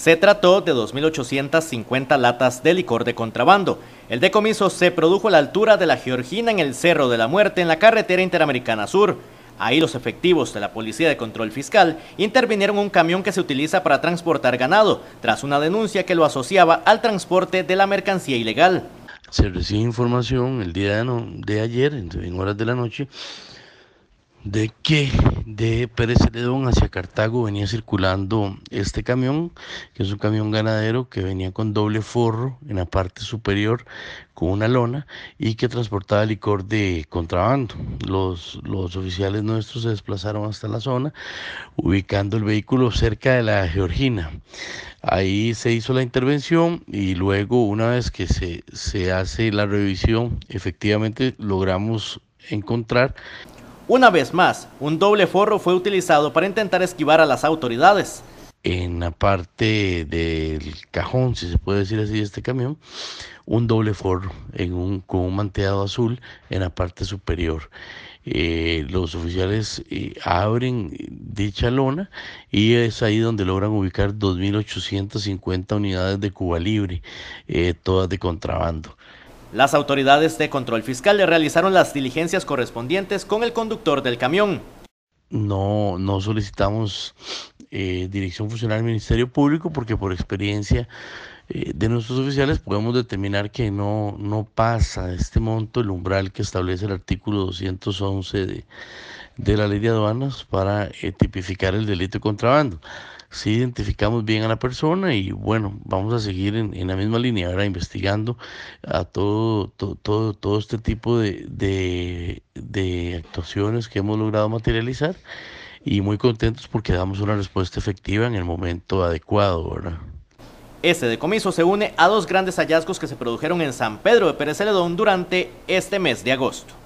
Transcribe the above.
Se trató de 2.850 latas de licor de contrabando. El decomiso se produjo a la altura de la Georgina en el Cerro de la Muerte, en la carretera interamericana sur. Ahí los efectivos de la Policía de Control Fiscal intervinieron un camión que se utiliza para transportar ganado, tras una denuncia que lo asociaba al transporte de la mercancía ilegal. Se recibe información el día de, de ayer, en horas de la noche, de que de Pérez Celedón hacia Cartago venía circulando este camión, que es un camión ganadero que venía con doble forro en la parte superior con una lona y que transportaba licor de contrabando. Los, los oficiales nuestros se desplazaron hasta la zona, ubicando el vehículo cerca de la Georgina. Ahí se hizo la intervención y luego una vez que se, se hace la revisión, efectivamente logramos encontrar una vez más, un doble forro fue utilizado para intentar esquivar a las autoridades. En la parte del cajón, si se puede decir así, de este camión, un doble forro en un, con un manteado azul en la parte superior. Eh, los oficiales eh, abren dicha lona y es ahí donde logran ubicar 2.850 unidades de Cuba Libre, eh, todas de contrabando. Las autoridades de control fiscal le realizaron las diligencias correspondientes con el conductor del camión. No, no solicitamos eh, dirección Funcional del Ministerio Público, porque por experiencia eh, de nuestros oficiales podemos determinar que no, no pasa este monto, el umbral que establece el artículo 211 de, de la ley de aduanas para eh, tipificar el delito de contrabando. Si identificamos bien a la persona y bueno, vamos a seguir en, la misma línea, ahora investigando a todo, todo, todo este tipo de, de, de actuaciones que hemos logrado materializar y muy contentos porque damos una respuesta efectiva en el momento adecuado, ¿verdad? Este decomiso se une a dos grandes hallazgos que se produjeron en San Pedro de Pérez Celedón durante este mes de agosto.